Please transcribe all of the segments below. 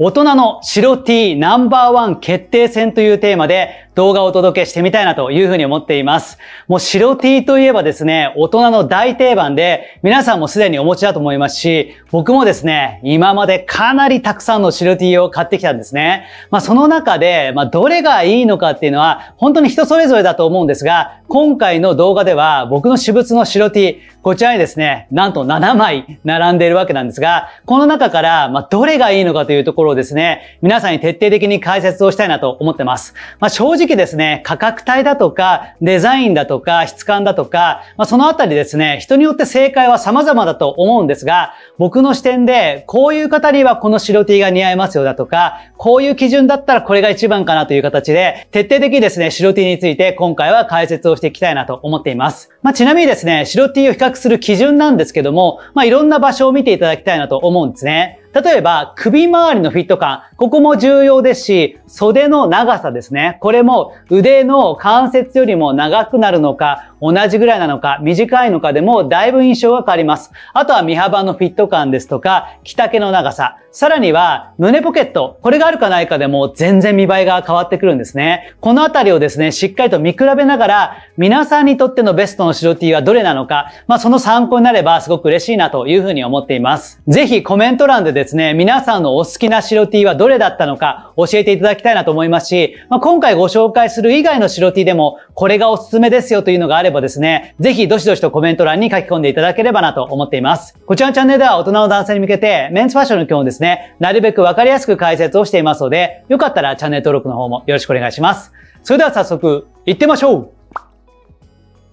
大人の白 T ナンバーワン決定戦というテーマで動画をお届けしてみたいなというふうに思っています。もう白 T といえばですね、大人の大定番で皆さんもすでにお持ちだと思いますし、僕もですね、今までかなりたくさんの白 T を買ってきたんですね。まあその中で、まあどれがいいのかっていうのは本当に人それぞれだと思うんですが、今回の動画では僕の私物の白 T、こちらにですね、なんと7枚並んでいるわけなんですが、この中から、まあどれがいいのかというところろをですね、皆さんに徹底的に解説をしたいなと思ってます。まあ、正直ですね、価格帯だとか、デザインだとか、質感だとか、まあ、そのあたりですね、人によって正解は様々だと思うんですが、僕の視点で、こういう方にはこの白 T が似合いますよだとか、こういう基準だったらこれが一番かなという形で、徹底的にですね、白 T について今回は解説をしていきたいなと思っています。まあ、ちなみにですね、白 T を比較する基準なんですけども、まあ、いろんな場所を見ていただきたいなと思うんですね。例えば、首周りのフィット感、ここも重要ですし、袖の長さですね。これも腕の関節よりも長くなるのか、同じぐらいなのか、短いのかでもだいぶ印象が変わります。あとは身幅のフィット感ですとか、着丈の長さ。さらには胸ポケット。これがあるかないかでも全然見栄えが変わってくるんですね。このあたりをですね、しっかりと見比べながら、皆さんにとってのベストの白 T はどれなのか、まあその参考になればすごく嬉しいなというふうに思っています。ぜひコメント欄でですね、皆さんのお好きな白 T はどれだったのか教えていただききたいなと思いますし、まあ、今回ご紹介する以外の白 T でも、これがおすすめですよというのがあればですね、ぜひどしどしとコメント欄に書き込んでいただければなと思っています。こちらのチャンネルでは大人の男性に向けて、メンズファッションの基本をですね、なるべくわかりやすく解説をしていますので、よかったらチャンネル登録の方もよろしくお願いします。それでは早速、行ってみましょう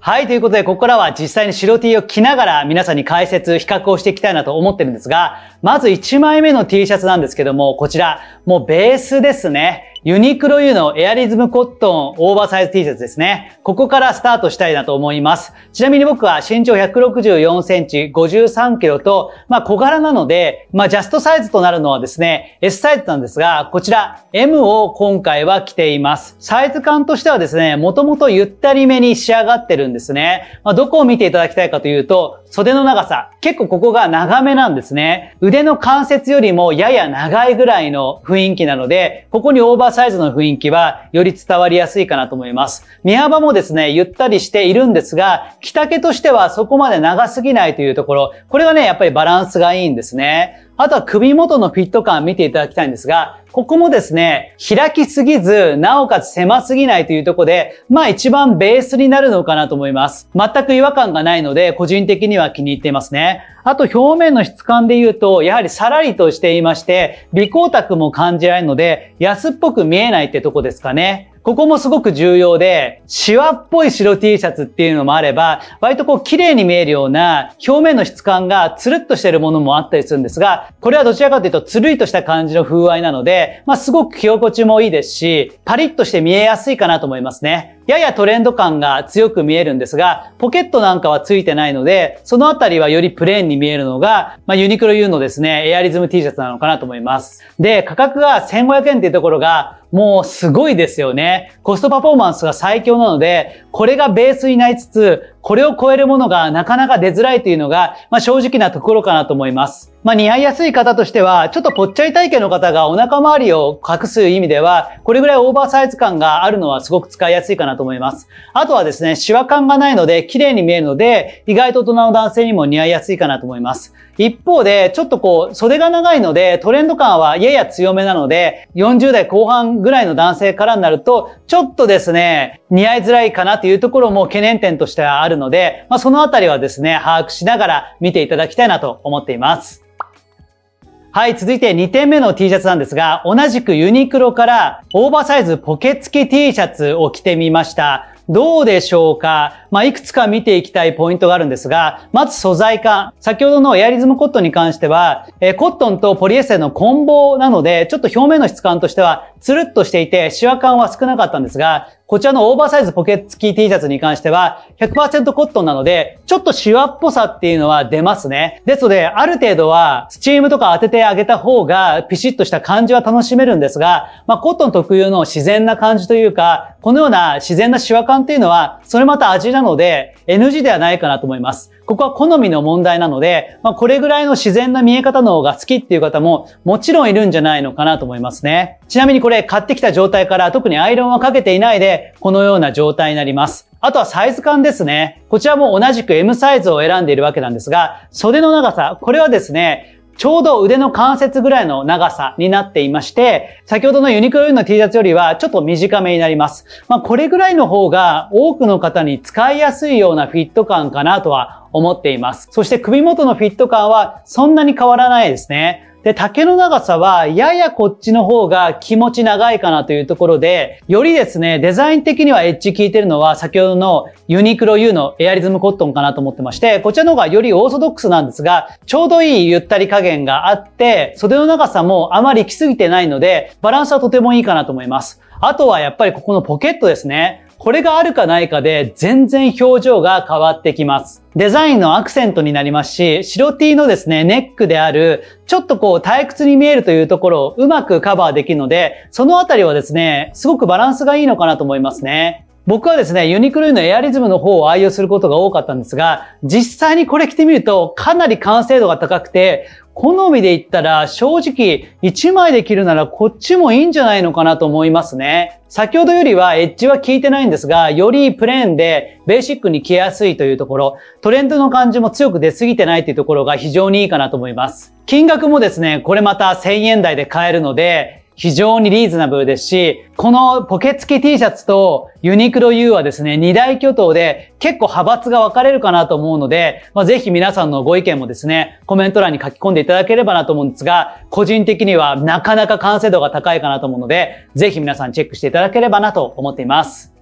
はい、ということで、ここからは実際に白 T を着ながら皆さんに解説、比較をしていきたいなと思ってるんですが、まず1枚目の T シャツなんですけども、こちら、もうベースですね。ユニクロ U のエアリズムコットンオーバーサイズ T シャツですね。ここからスタートしたいなと思います。ちなみに僕は身長164センチ、53キロと、まあ小柄なので、まあジャストサイズとなるのはですね、S サイズなんですが、こちら M を今回は着ています。サイズ感としてはですね、もともとゆったりめに仕上がってるんですね。まあどこを見ていただきたいかというと、袖の長さ、結構ここが長めなんですね。腕の関節よりもやや長いぐらいの雰囲気なので、ここにオーバーサイズの雰囲気はより伝わりやすいかなと思います。身幅もですね、ゆったりしているんですが、着丈としてはそこまで長すぎないというところ、これがね、やっぱりバランスがいいんですね。あとは首元のフィット感見ていただきたいんですが、ここもですね、開きすぎず、なおかつ狭すぎないというとこで、まあ一番ベースになるのかなと思います。全く違和感がないので、個人的には気に入っていますね。あと表面の質感で言うと、やはりさらりとしていまして、微光沢も感じられるので、安っぽく見えないってとこですかね。ここもすごく重要で、シワっぽい白 T シャツっていうのもあれば、割とこう綺麗に見えるような表面の質感がつるっとしてるものもあったりするんですが、これはどちらかというとつるりとした感じの風合いなので、まあすごく着心地もいいですし、パリッとして見えやすいかなと思いますね。ややトレンド感が強く見えるんですが、ポケットなんかはついてないので、そのあたりはよりプレーンに見えるのが、まあ、ユニクロ U のですね、エアリズム T シャツなのかなと思います。で、価格が1500円っていうところが、もうすごいですよね。コストパフォーマンスが最強なので、これがベースになりつつ、これを超えるものがなかなか出づらいというのが、まあ、正直なところかなと思います。まあ、似合いやすい方としては、ちょっとぽっちゃり体型の方がお腹周りを隠す意味では、これぐらいオーバーサイズ感があるのはすごく使いやすいかなと思います。あとはですね、シワ感がないので、綺麗に見えるので、意外と大人の男性にも似合いやすいかなと思います。一方で、ちょっとこう、袖が長いので、トレンド感はやや強めなので、40代後半ぐらいの男性からになると、ちょっとですね、似合いづらいかなというところも懸念点としてはあるので、まあ、そのあたりはですね、把握しながら見ていただきたいなと思っています。はい、続いて2点目の T シャツなんですが、同じくユニクロからオーバーサイズポケ付き T シャツを着てみました。どうでしょうかまあ、いくつか見ていきたいポイントがあるんですが、まず素材感。先ほどのエアリズムコットンに関しては、えー、コットンとポリエステルの混紡なので、ちょっと表面の質感としては、つるっとしていて、シワ感は少なかったんですが、こちらのオーバーサイズポケット付き T シャツに関しては100%コットンなので、ちょっとシワっぽさっていうのは出ますね。ですので、ある程度はスチームとか当ててあげた方がピシッとした感じは楽しめるんですが、まあコットン特有の自然な感じというか、このような自然なシワ感っていうのは、それまた味なので NG ではないかなと思います。ここは好みの問題なので、まあ、これぐらいの自然な見え方の方が好きっていう方ももちろんいるんじゃないのかなと思いますね。ちなみにこれ買ってきた状態から特にアイロンはかけていないで、このような状態になります。あとはサイズ感ですね。こちらも同じく M サイズを選んでいるわけなんですが、袖の長さ、これはですね、ちょうど腕の関節ぐらいの長さになっていまして、先ほどのユニクロの T シャツよりはちょっと短めになります。まあ、これぐらいの方が多くの方に使いやすいようなフィット感かなとは思っています。そして首元のフィット感はそんなに変わらないですね。で、竹の長さは、ややこっちの方が気持ち長いかなというところで、よりですね、デザイン的にはエッジ効いてるのは、先ほどのユニクロ U のエアリズムコットンかなと思ってまして、こちらの方がよりオーソドックスなんですが、ちょうどいいゆったり加減があって、袖の長さもあまり行き過ぎてないので、バランスはとてもいいかなと思います。あとはやっぱりここのポケットですね。これがあるかないかで全然表情が変わってきます。デザインのアクセントになりますし、白 T のですね、ネックである、ちょっとこう退屈に見えるというところをうまくカバーできるので、そのあたりはですね、すごくバランスがいいのかなと思いますね。僕はですね、ユニクロのエアリズムの方を愛用することが多かったんですが、実際にこれ着てみるとかなり完成度が高くて、好みで言ったら正直1枚で着るならこっちもいいんじゃないのかなと思いますね。先ほどよりはエッジは効いてないんですが、よりプレーンでベーシックに着やすいというところ、トレンドの感じも強く出すぎてないというところが非常にいいかなと思います。金額もですね、これまた1000円台で買えるので、非常にリーズナブルですし、このポケ付き T シャツとユニクロ U はですね、二大巨頭で結構派閥が分かれるかなと思うので、まあ、ぜひ皆さんのご意見もですね、コメント欄に書き込んでいただければなと思うんですが、個人的にはなかなか完成度が高いかなと思うので、ぜひ皆さんチェックしていただければなと思っています。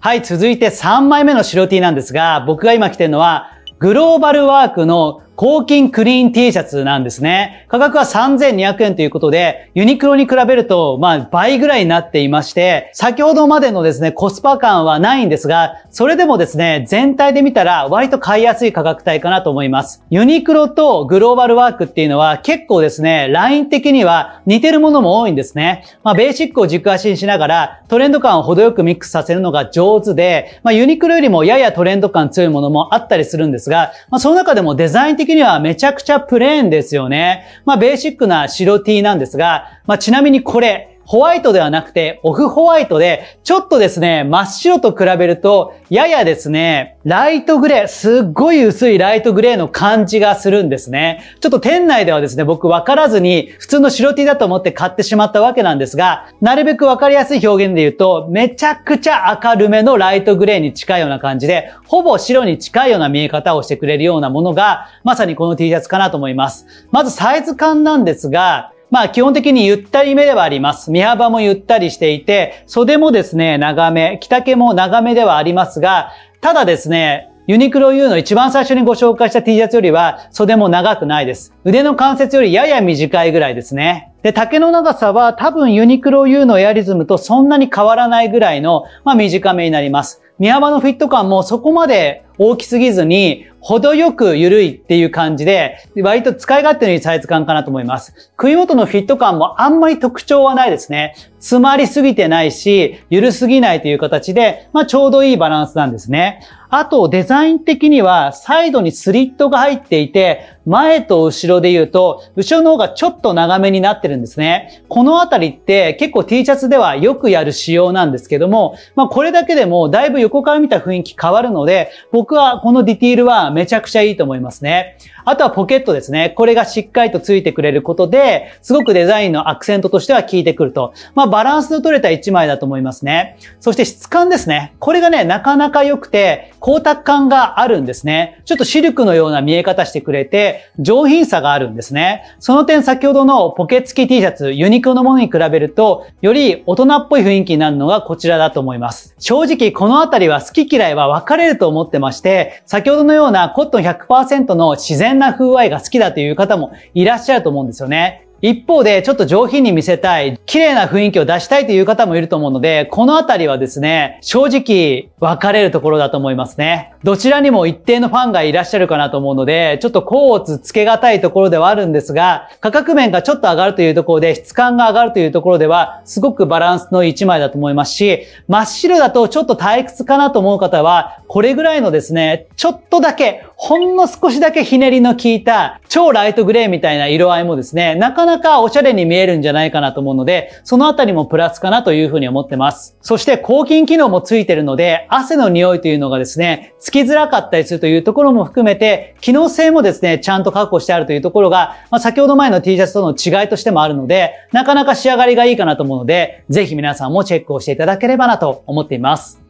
はい、続いて3枚目の白 T なんですが、僕が今着てるのは、グローバルワークの抗菌クリーン T シャツなんですね。価格は3200円ということで、ユニクロに比べると、まあ、倍ぐらいになっていまして、先ほどまでのですね、コスパ感はないんですが、それでもですね、全体で見たら、割と買いやすい価格帯かなと思います。ユニクロとグローバルワークっていうのは、結構ですね、ライン的には似てるものも多いんですね。まあ、ベーシックを軸足にしながら、トレンド感を程よくミックスさせるのが上手で、まあ、ユニクロよりもややトレンド感強いものもあったりするんですが、まあ、その中でもデザイン的的にはめちゃくちゃプレーンですよね。まあ、ベーシックな白 T なんですが、まあ、ちなみにこれ、ホワイトではなくてオフホワイトで、ちょっとですね、真っ白と比べると、ややですね、ライトグレー、すっごい薄いライトグレーの感じがするんですね。ちょっと店内ではですね、僕分からずに、普通の白 T だと思って買ってしまったわけなんですが、なるべく分かりやすい表現で言うと、めちゃくちゃ明るめのライトグレーに近いような感じで、ほぼ白に近いような見え方をしてくれるようなものが、まさにこの T シャツかなと思います。まずサイズ感なんですが、まあ基本的にゆったりめではあります。身幅もゆったりしていて、袖もですね、長め、着丈も長めではありますが、ただですね、ユニクロ U の一番最初にご紹介した T シャツよりは袖も長くないです。腕の関節よりやや短いぐらいですね。で、丈の長さは多分ユニクロ U のエアリズムとそんなに変わらないぐらいの、まあ短めになります。身幅のフィット感もそこまで大きすぎずに、程よく緩いっていう感じで、割と使い勝手のいいサイズ感かなと思います。首元のフィット感もあんまり特徴はないですね。詰まりすぎてないし、緩すぎないという形で、まあちょうどいいバランスなんですね。あと、デザイン的には、サイドにスリットが入っていて、前と後ろで言うと、後ろの方がちょっと長めになってるんですね。このあたりって結構 T シャツではよくやる仕様なんですけども、まあこれだけでもだいぶ横から見た雰囲気変わるので、僕はこのディティールはめちゃくちゃいいと思いますね。あとはポケットですね。これがしっかりとついてくれることで、すごくデザインのアクセントとしては効いてくると。まあ、バランスの取れた一枚だと思いますね。そして質感ですね。これがね、なかなか良くて、光沢感があるんですね。ちょっとシルクのような見え方してくれて、上品さがあるんですね。その点先ほどのポケ付き T シャツ、ユニクロのものに比べると、より大人っぽい雰囲気になるのがこちらだと思います。正直このあたりは好き嫌いは分かれると思ってました。して、先ほどのようなコットン100%の自然な風合いが好きだという方もいらっしゃると思うんですよね。一方で、ちょっと上品に見せたい、綺麗な雰囲気を出したいという方もいると思うので、このあたりはですね、正直分かれるところだと思いますね。どちらにも一定のファンがいらっしゃるかなと思うので、ちょっと甲乙つけがたいところではあるんですが、価格面がちょっと上がるというところで、質感が上がるというところでは、すごくバランスの一枚だと思いますし、真っ白だとちょっと退屈かなと思う方は、これぐらいのですね、ちょっとだけほんの少しだけひねりの効いた超ライトグレーみたいな色合いもですね、なかなかおしゃれに見えるんじゃないかなと思うので、そのあたりもプラスかなというふうに思ってます。そして抗菌機能もついてるので、汗の匂いというのがですね、つきづらかったりするというところも含めて、機能性もですね、ちゃんと確保してあるというところが、まあ、先ほど前の T シャツとの違いとしてもあるので、なかなか仕上がりがいいかなと思うので、ぜひ皆さんもチェックをしていただければなと思っています。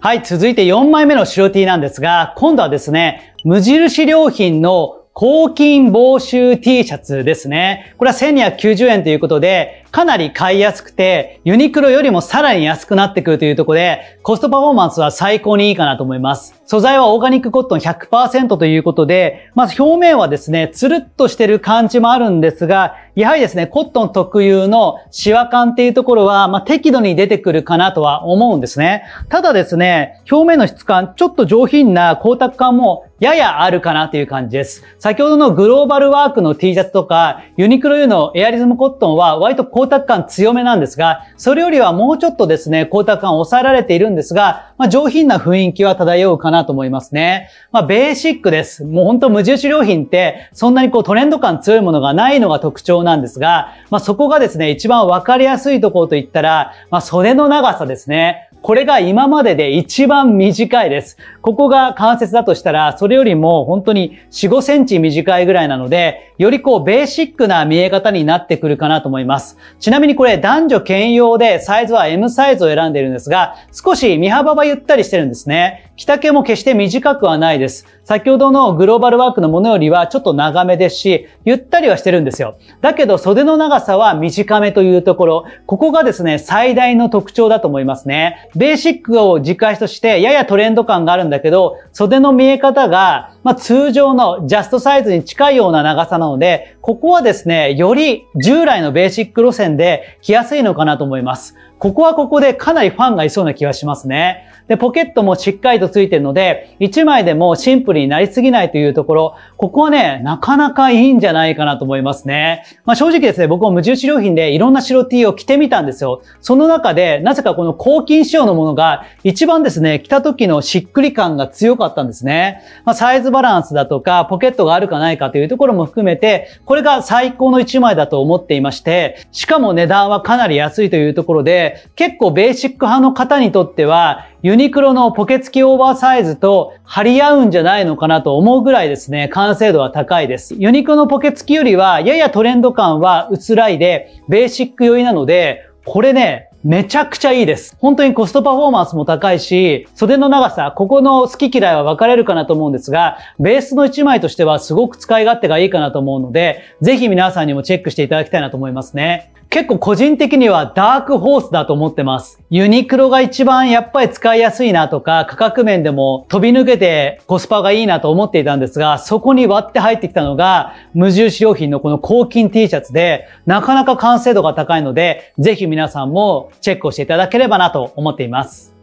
はい、続いて4枚目の白 T なんですが、今度はですね、無印良品の抗菌防臭 T シャツですね。これは1290円ということで、かなり買いやすくて、ユニクロよりもさらに安くなってくるというところで、コストパフォーマンスは最高にいいかなと思います。素材はオーガニックコットン100%ということで、まず表面はですね、つるっとしてる感じもあるんですが、やはりですね、コットン特有のシワ感っていうところは、まあ、適度に出てくるかなとは思うんですね。ただですね、表面の質感、ちょっと上品な光沢感もややあるかなという感じです。先ほどのグローバルワークの T シャツとか、ユニクロ U のエアリズムコットンは割と光沢感強めなんですが、それよりはもうちょっとですね、光沢感抑えられているんですが、まあ、上品な雰囲気は漂うかなと思いますね。まあ、ベーシックです。もうほんと無印良品って、そんなにこうトレンド感強いものがないのが特徴なんですが、まあ、そこがですね、一番わかりやすいところといったら、まあ、袖の長さですね。これが今までで一番短いです。ここが関節だとしたら、それよりも本当に4、5センチ短いぐらいなので、よりこうベーシックな見え方になってくるかなと思います。ちなみにこれ男女兼用でサイズは M サイズを選んでいるんですが、少し身幅はゆったりしてるんですね。着丈も決して短くはないです。先ほどのグローバルワークのものよりはちょっと長めですし、ゆったりはしてるんですよ。だけど袖の長さは短めというところ、ここがですね、最大の特徴だと思いますね。ベーシックを次回として、ややトレンド感があるんだけど、袖の見え方が、まあ、通常のジャストサイズに近いような長さなので、ここはですね、より従来のベーシック路線で着やすいのかなと思います。ここはここでかなりファンがいそうな気がしますね。で、ポケットもしっかりとついてるので、1枚でもシンプルになりすぎないというところ、ここはね、なかなかいいんじゃないかなと思いますね。まあ正直ですね、僕も無印良品でいろんな白 T を着てみたんですよ。その中で、なぜかこの抗菌仕様のものが、一番ですね、着た時のしっくり感が強かったんですね。まあサイズバランスだとか、ポケットがあるかないかというところも含めて、これが最高の1枚だと思っていまして、しかも値段はかなり安いというところで、で、結構ベーシック派の方にとっては、ユニクロのポケ付きオーバーサイズと張り合うんじゃないのかなと思うぐらいですね、完成度は高いです。ユニクロのポケ付きよりは、ややトレンド感は薄らいで、ベーシック寄りなので、これね、めちゃくちゃいいです。本当にコストパフォーマンスも高いし、袖の長さ、ここの好き嫌いは分かれるかなと思うんですが、ベースの1枚としてはすごく使い勝手がいいかなと思うので、ぜひ皆さんにもチェックしていただきたいなと思いますね。結構個人的にはダークホースだと思ってます。ユニクロが一番やっぱり使いやすいなとか、価格面でも飛び抜けてコスパがいいなと思っていたんですが、そこに割って入ってきたのが、無印良品のこの抗菌 T シャツで、なかなか完成度が高いので、ぜひ皆さんもチェックをしていただければなと思っています。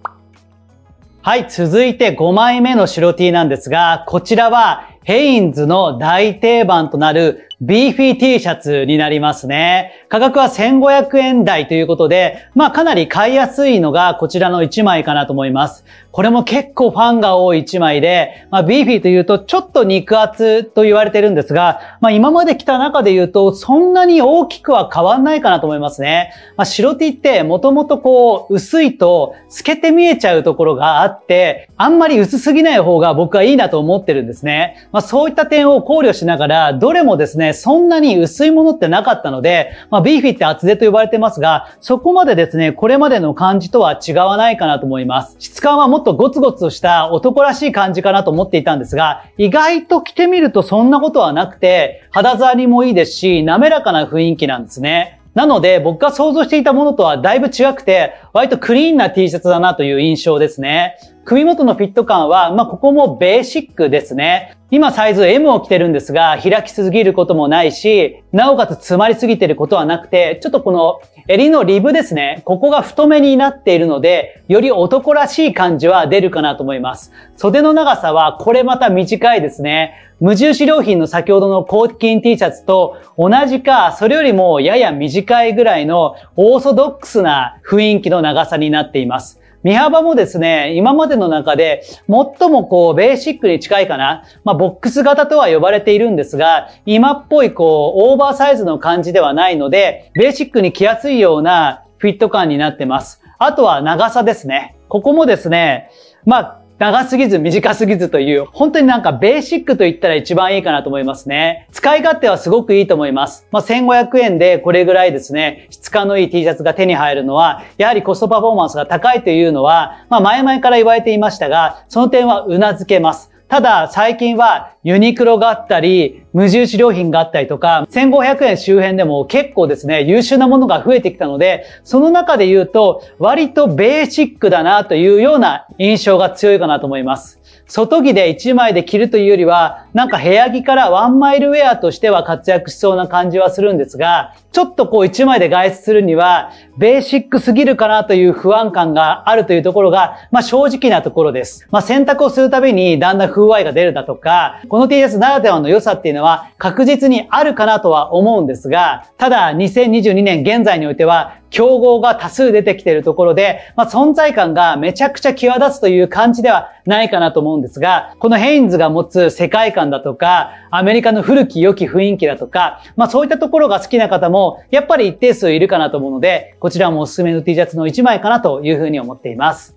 はい、続いて5枚目の白 T なんですが、こちらはヘインズの大定番となる BFT シャツになりますね。価格は1500円台ということで、まあかなり買いやすいのがこちらの1枚かなと思います。これも結構ファンが多い1枚で、まあビーフィーというとちょっと肉厚と言われてるんですが、まあ今まで来た中で言うとそんなに大きくは変わんないかなと思いますね。まあ白 T ってもともとこう薄いと透けて見えちゃうところがあって、あんまり薄すぎない方が僕はいいなと思ってるんですね。まあそういった点を考慮しながら、どれもですね、ね、そんなに薄いものってなかったので、まあ、ビーフィって厚手と呼ばれてますが、そこまでですね、これまでの感じとは違わないかなと思います。質感はもっとゴツゴツとした男らしい感じかなと思っていたんですが、意外と着てみるとそんなことはなくて、肌触りもいいですし、滑らかな雰囲気なんですね。なので、僕が想像していたものとはだいぶ違くて、割とクリーンな T シャツだなという印象ですね。首元のフィット感は、まあ、ここもベーシックですね。今サイズ M を着てるんですが、開きすぎることもないし、なおかつ詰まりすぎてることはなくて、ちょっとこの襟のリブですね。ここが太めになっているので、より男らしい感じは出るかなと思います。袖の長さはこれまた短いですね。無印良品の先ほどのコーキン T シャツと同じか、それよりもやや短いぐらいのオーソドックスな雰囲気の長さになっています。身幅もですね、今までの中で最もこうベーシックに近いかな。まあボックス型とは呼ばれているんですが、今っぽいこうオーバーサイズの感じではないので、ベーシックに着やすいようなフィット感になってます。あとは長さですね。ここもですね、まあ長すぎず短すぎずという、本当になんかベーシックと言ったら一番いいかなと思いますね。使い勝手はすごくいいと思います。まあ、1500円でこれぐらいですね、質感のいい T シャツが手に入るのは、やはりコストパフォーマンスが高いというのは、まあ、前々から言われていましたが、その点は頷けます。ただ最近はユニクロがあったり、無印良品があったりとか、1500円周辺でも結構ですね、優秀なものが増えてきたので、その中で言うと割とベーシックだなというような印象が強いかなと思います。外着で1枚で着るというよりは、なんか部屋着からワンマイルウェアとしては活躍しそうな感じはするんですが、ちょっとこう1枚で外出するには、ベーシックすぎるかなという不安感があるというところが、まあ正直なところです。まあ選択をするたびにだんだん風合いが出るだとか、この T シャツならではの良さっていうのは確実にあるかなとは思うんですが、ただ2022年現在においては、競合が多数出てきているところで、まあ存在感がめちゃくちゃ際立つという感じではないかなと思うんです思うんですが、このヘインズが持つ世界観だとか、アメリカの古き良き雰囲気だとか、まあそういったところが好きな方も、やっぱり一定数いるかなと思うので、こちらもおすすめの T シャツの1枚かなというふうに思っています。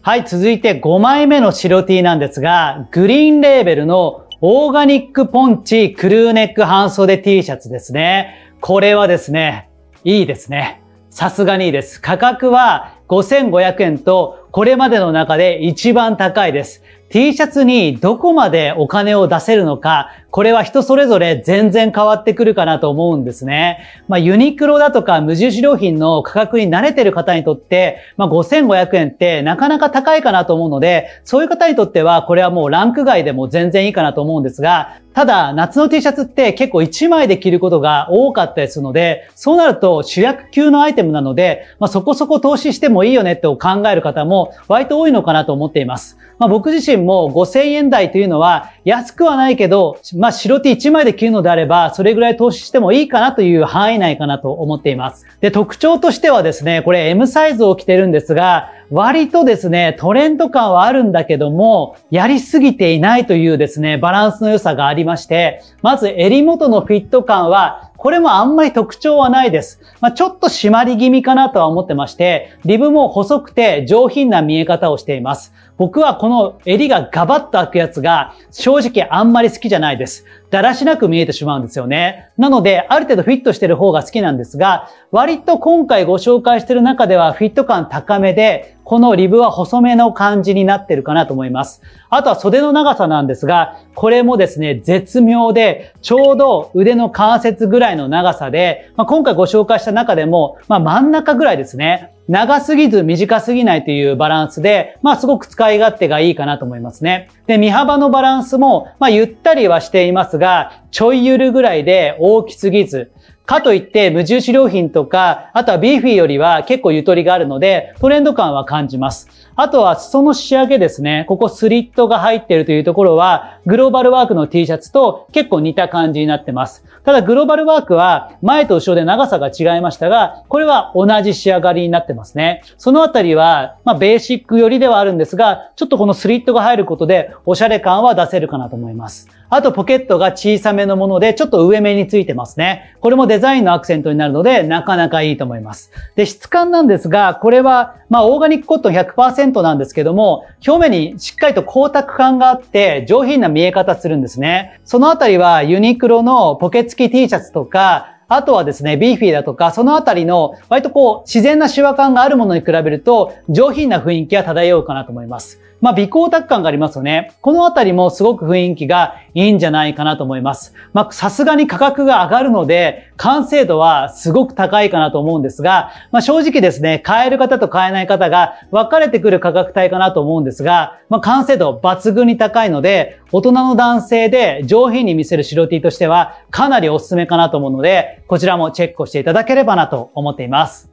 はい、続いて5枚目の白 T なんですが、グリーンレーベルのオーガニックポンチクルーネック半袖 T シャツですね。これはですね、いいですね。さすがにです。価格は5500円とこれまでの中で一番高いです。T シャツにどこまでお金を出せるのか、これは人それぞれ全然変わってくるかなと思うんですね。まあ、ユニクロだとか無印良品の価格に慣れてる方にとって、まあ、5500円ってなかなか高いかなと思うので、そういう方にとってはこれはもうランク外でも全然いいかなと思うんですが、ただ、夏の T シャツって結構1枚で着ることが多かったりするので、そうなると主役級のアイテムなので、まあ、そこそこ投資してもいいよねって考える方も割と多いのかなと思っています。まあ、僕自身も5000円台というのは安くはないけど、ままあ、白 T 1枚で着るのであれば、それぐらい投資してもいいかなという範囲内かなと思っています。で、特徴としてはですね、これ M サイズを着てるんですが、割とですね、トレンド感はあるんだけども、やりすぎていないというですね、バランスの良さがありまして、まず襟元のフィット感は、これもあんまり特徴はないです。まあ、ちょっと締まり気味かなとは思ってまして、リブも細くて上品な見え方をしています。僕はこの襟がガバッと開くやつが正直あんまり好きじゃないです。だらしなく見えてしまうんですよね。なので、ある程度フィットしてる方が好きなんですが、割と今回ご紹介してる中ではフィット感高めで、このリブは細めの感じになってるかなと思います。あとは袖の長さなんですが、これもですね、絶妙で、ちょうど腕の関節ぐらいの長さで、まあ、今回ご紹介した中でも、まあ、真ん中ぐらいですね。長すぎず短すぎないというバランスで、まあすごく使い勝手がいいかなと思いますね。で、身幅のバランスも、まあゆったりはしていますが、ちょいゆるぐらいで大きすぎず、かといって無印良品とか、あとはビーフィーよりは結構ゆとりがあるので、トレンド感は感じます。あとは裾の仕上げですね。ここスリットが入ってるというところは、グローバルワークの T シャツと結構似た感じになってます。ただグローバルワークは前と後ろで長さが違いましたが、これは同じ仕上がりになってますね。そのあたりは、まあベーシック寄りではあるんですが、ちょっとこのスリットが入ることでおしゃれ感は出せるかなと思います。あとポケットが小さめのもので、ちょっと上目についてますね。これもデザインのアクセントになるので、なかなかいいと思います。で、質感なんですが、これは、まあ、オーガニックコットン100%なんですけども、表面にしっかりと光沢感があって、上品な見え方するんですね。そのあたりは、ユニクロのポケ付き T シャツとか、あとはですね、ビーフィーだとか、そのあたりの、割とこう、自然なシワ感があるものに比べると、上品な雰囲気が漂うかなと思います。まあ、微光沢感がありますよね。このあたりもすごく雰囲気がいいんじゃないかなと思います。まあ、さすがに価格が上がるので、完成度はすごく高いかなと思うんですが、まあ、正直ですね、買える方と買えない方が分かれてくる価格帯かなと思うんですが、まあ、完成度抜群に高いので、大人の男性で上品に見せる白 T としてはかなりおすすめかなと思うので、こちらもチェックをしていただければなと思っています。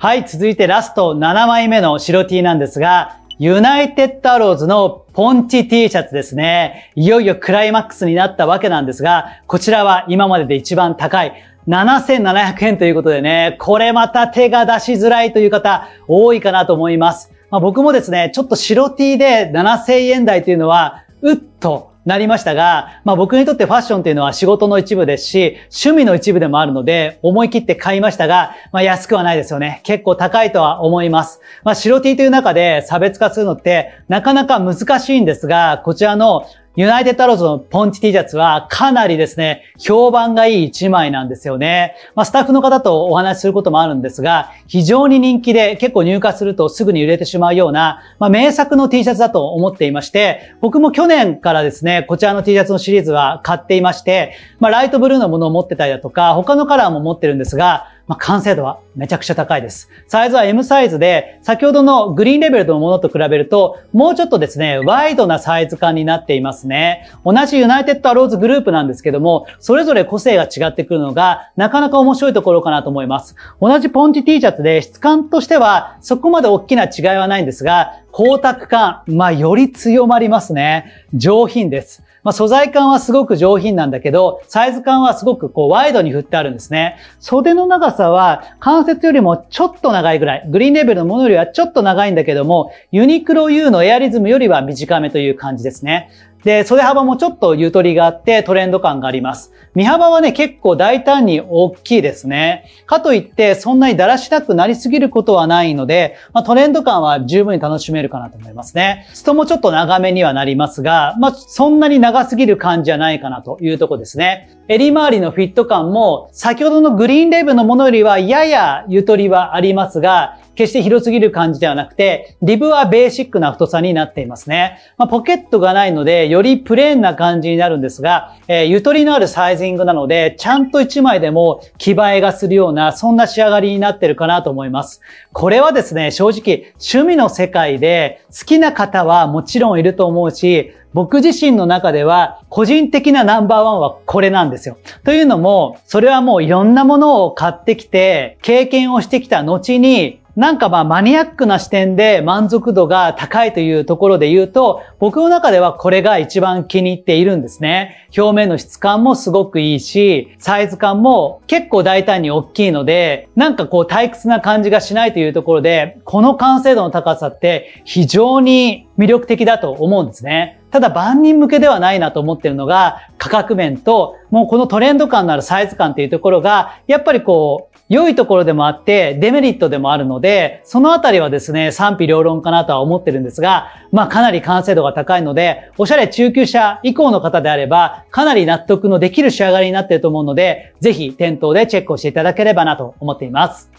はい、続いてラスト7枚目の白 T なんですが、ユナイテッドアローズのポンチ T シャツですね。いよいよクライマックスになったわけなんですが、こちらは今までで一番高い7700円ということでね、これまた手が出しづらいという方多いかなと思います。まあ、僕もですね、ちょっと白 T で7000円台というのは、うっとなりましたが、まあ僕にとってファッションっていうのは仕事の一部ですし、趣味の一部でもあるので、思い切って買いましたが、まあ安くはないですよね。結構高いとは思います。まあ白 T という中で差別化するのってなかなか難しいんですが、こちらのユナイテッドアローズのポンチ T シャツはかなりですね、評判がいい一枚なんですよね。まあ、スタッフの方とお話しすることもあるんですが、非常に人気で結構入荷するとすぐに売れてしまうような、まあ、名作の T シャツだと思っていまして、僕も去年からですね、こちらの T シャツのシリーズは買っていまして、まあ、ライトブルーのものを持ってたりだとか、他のカラーも持ってるんですが、まあ、完成度はめちゃくちゃ高いです。サイズは M サイズで、先ほどのグリーンレベルのものと比べると、もうちょっとですね、ワイドなサイズ感になっていますね。同じユナイテッドアローズグループなんですけども、それぞれ個性が違ってくるのが、なかなか面白いところかなと思います。同じポンチ T シャツで、質感としては、そこまで大きな違いはないんですが、光沢感、まあ、より強まりますね。上品です。まあ、素材感はすごく上品なんだけど、サイズ感はすごくこうワイドに振ってあるんですね。袖の長さは関節よりもちょっと長いぐらい。グリーンレベルのものよりはちょっと長いんだけども、ユニクロ U のエアリズムよりは短めという感じですね。で、袖幅もちょっとゆとりがあってトレンド感があります。身幅はね、結構大胆に大きいですね。かといって、そんなにだらしなくなりすぎることはないので、まあ、トレンド感は十分に楽しめるかなと思いますね。ストもちょっと長めにはなりますが、まあ、そんなに長すぎる感じじゃないかなというとこですね。襟周りのフィット感も、先ほどのグリーンレーブのものよりはややゆとりはありますが、決して広すぎる感じではなくて、リブはベーシックな太さになっていますね。まあ、ポケットがないので、よりプレーンな感じになるんですが、えー、ゆとりのあるサイジングなので、ちゃんと1枚でも着映えがするような、そんな仕上がりになってるかなと思います。これはですね、正直、趣味の世界で好きな方はもちろんいると思うし、僕自身の中では個人的なナンバーワンはこれなんですよ。というのも、それはもういろんなものを買ってきて、経験をしてきた後に、なんかまあマニアックな視点で満足度が高いというところで言うと、僕の中ではこれが一番気に入っているんですね。表面の質感もすごくいいし、サイズ感も結構大胆に大きいので、なんかこう退屈な感じがしないというところで、この完成度の高さって非常に魅力的だと思うんですね。ただ万人向けではないなと思ってるのが価格面と、もうこのトレンド感のあるサイズ感っていうところが、やっぱりこう、良いところでもあって、デメリットでもあるので、そのあたりはですね、賛否両論かなとは思ってるんですが、まあかなり完成度が高いので、おしゃれ中級者以降の方であれば、かなり納得のできる仕上がりになっていると思うので、ぜひ店頭でチェックをしていただければなと思っています。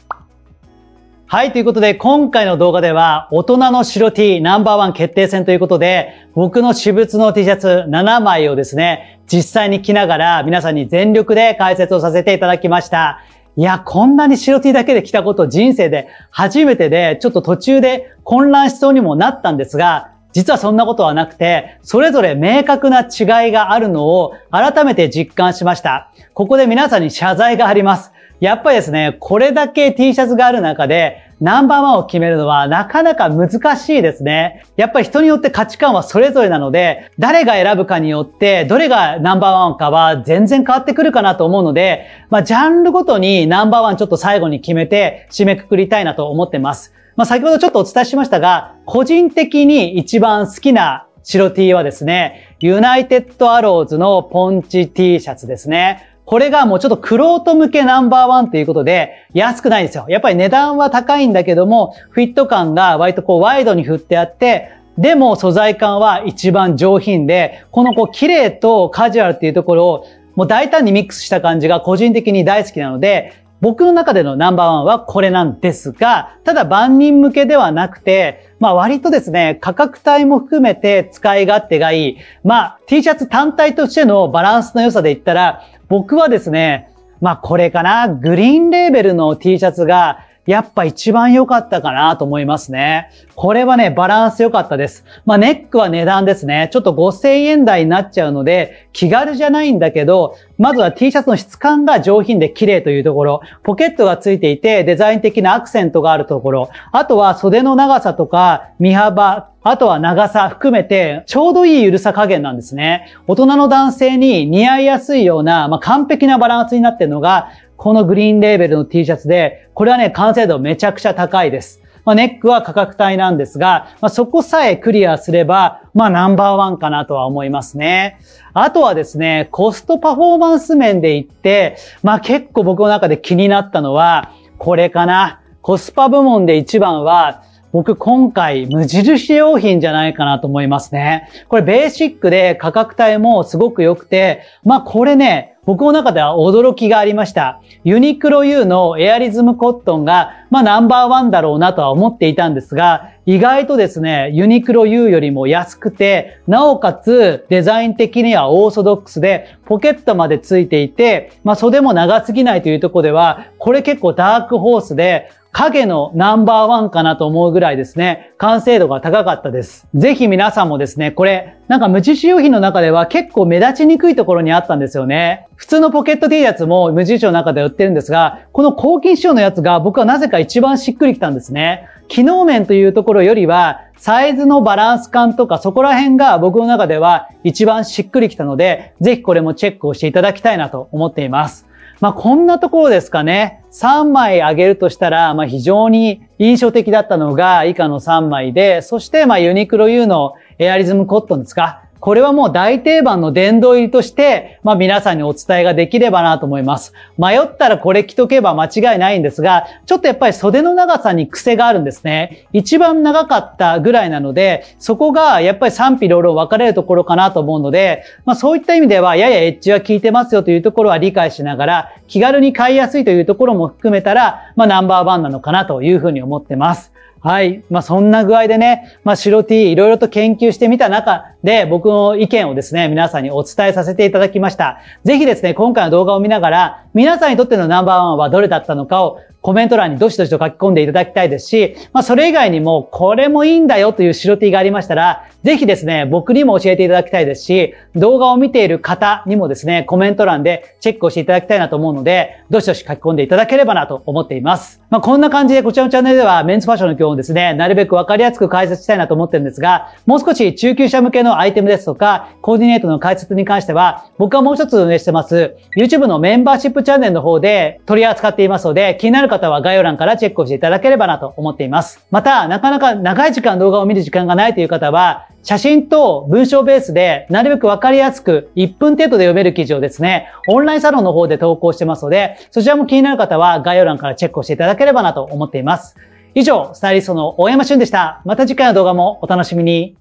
はい、ということで、今回の動画では、大人の白 T ナンバーワン決定戦ということで、僕の私物の T シャツ7枚をですね、実際に着ながら皆さんに全力で解説をさせていただきました。いや、こんなに白 T だけで着たこと人生で初めてで、ちょっと途中で混乱しそうにもなったんですが、実はそんなことはなくて、それぞれ明確な違いがあるのを改めて実感しました。ここで皆さんに謝罪があります。やっぱりですね、これだけ T シャツがある中で、ナンバーワンを決めるのはなかなか難しいですね。やっぱり人によって価値観はそれぞれなので、誰が選ぶかによって、どれがナンバーワンかは全然変わってくるかなと思うので、まあ、ジャンルごとにナンバーワンちょっと最後に決めて締めくくりたいなと思ってます。まあ、先ほどちょっとお伝えしましたが、個人的に一番好きな白 T はですね、ユナイテッドアローズのポンチ T シャツですね。これがもうちょっとクロート向けナンバーワンということで、安くないですよ。やっぱり値段は高いんだけども、フィット感が割とこうワイドに振ってあって、でも素材感は一番上品で、このこう綺麗とカジュアルっていうところをもう大胆にミックスした感じが個人的に大好きなので、僕の中でのナンバーワンはこれなんですが、ただ万人向けではなくて、まあ割とですね、価格帯も含めて使い勝手がいい。まあ T シャツ単体としてのバランスの良さで言ったら、僕はですね、まあこれかな、グリーンレーベルの T シャツがやっぱ一番良かったかなと思いますね。これはね、バランス良かったです。まあ、ネックは値段ですね。ちょっと5000円台になっちゃうので、気軽じゃないんだけど、まずは T シャツの質感が上品で綺麗というところ、ポケットが付いていて、デザイン的なアクセントがあるところ、あとは袖の長さとか、身幅、あとは長さ含めて、ちょうどいい緩さ加減なんですね。大人の男性に似合いやすいような、まあ、完璧なバランスになってるのが、このグリーンレーベルの T シャツで、これはね、完成度めちゃくちゃ高いです。まあ、ネックは価格帯なんですが、まあ、そこさえクリアすれば、まあ、ナンバーワンかなとは思いますね。あとはですね、コストパフォーマンス面で言って、まあ、結構僕の中で気になったのは、これかな。コスパ部門で一番は、僕今回無印良品じゃないかなと思いますね。これベーシックで価格帯もすごく良くて、まあこれね、僕の中では驚きがありました。ユニクロ U のエアリズムコットンが、まあナンバーワンだろうなとは思っていたんですが、意外とですね、ユニクロ U よりも安くて、なおかつデザイン的にはオーソドックスで、ポケットまでついていて、まあ袖も長すぎないというとこでは、これ結構ダークホースで、影のナンバーワンかなと思うぐらいですね、完成度が高かったです。ぜひ皆さんもですね、これ、なんか無印良品の中では結構目立ちにくいところにあったんですよね。普通のポケット T やつも無印の中で売ってるんですが、この抗菌仕様のやつが僕はなぜか一番しっくりきたんですね。機能面というところよりは、サイズのバランス感とかそこら辺が僕の中では一番しっくりきたので、ぜひこれもチェックをしていただきたいなと思っています。まあ、こんなところですかね。3枚あげるとしたら、まあ、非常に印象的だったのが以下の3枚で、そして、まあ、ユニクロ U のエアリズムコットンですか。これはもう大定番の殿堂入りとして、まあ皆さんにお伝えができればなと思います。迷ったらこれ着とけば間違いないんですが、ちょっとやっぱり袖の長さに癖があるんですね。一番長かったぐらいなので、そこがやっぱり賛否両論分かれるところかなと思うので、まあそういった意味では、ややエッジは効いてますよというところは理解しながら、気軽に買いやすいというところも含めたら、まあナンバーワンなのかなというふうに思ってます。はい。まあ、そんな具合でね、まあ、白 T いろいろと研究してみた中、で、僕の意見をですね、皆さんにお伝えさせていただきました。ぜひですね、今回の動画を見ながら、皆さんにとってのナンバーワンはどれだったのかをコメント欄にどしどしと書き込んでいただきたいですし、まあそれ以外にもこれもいいんだよという白 T がありましたら、ぜひですね、僕にも教えていただきたいですし、動画を見ている方にもですね、コメント欄でチェックをしていただきたいなと思うので、どしどし書き込んでいただければなと思っています。まあこんな感じでこちらのチャンネルではメンズファッションの基本をですね、なるべくわかりやすく解説したいなと思ってるんですが、もう少し中級者向けののアイテムですとか、コーディネートの解説に関しては、僕はもう一つ運営してます、YouTube のメンバーシップチャンネルの方で取り扱っていますので、気になる方は概要欄からチェックをしていただければなと思っています。また、なかなか長い時間動画を見る時間がないという方は、写真と文章ベースで、なるべくわかりやすく、1分程度で読める記事をですね、オンラインサロンの方で投稿してますので、そちらも気になる方は概要欄からチェックをしていただければなと思っています。以上、スタイリストの大山俊でした。また次回の動画もお楽しみに。